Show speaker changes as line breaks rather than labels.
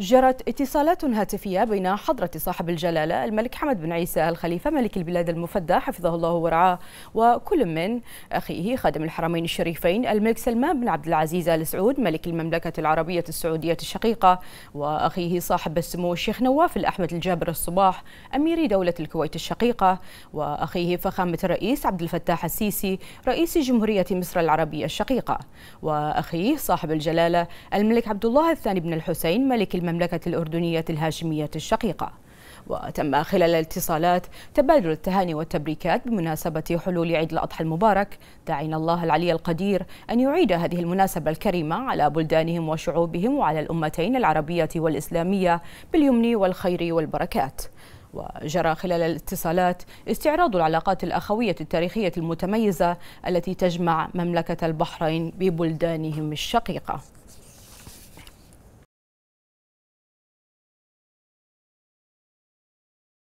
جرت اتصالات هاتفية بين حضرة صاحب الجلالة الملك حمد بن عيسى الخليفة ملك البلاد المفدى حفظه الله ورعاه وكل من أخيه خادم الحرمين الشريفين الملك سلمان بن عبد العزيز آل سعود ملك المملكة العربية السعودية الشقيقة وأخيه صاحب السمو الشيخ نواف الأحمد الجابر الصباح أمير دولة الكويت الشقيقة وأخيه فخامة الرئيس عبد الفتاح السيسي رئيس جمهورية مصر العربية الشقيقة وأخيه صاحب الجلالة الملك عبد الله الثاني بن الحسين ملك المملكة المملكة الأردنية الهاشمية الشقيقة وتم خلال الاتصالات تبادل التهاني والتبريكات بمناسبة حلول عيد الأضحى المبارك داعين الله العلي القدير أن يعيد هذه المناسبة الكريمة على بلدانهم وشعوبهم وعلى الأمتين العربية والإسلامية باليمن والخير والبركات وجرى خلال الاتصالات استعراض العلاقات الأخوية التاريخية المتميزة التي تجمع مملكة البحرين ببلدانهم الشقيقة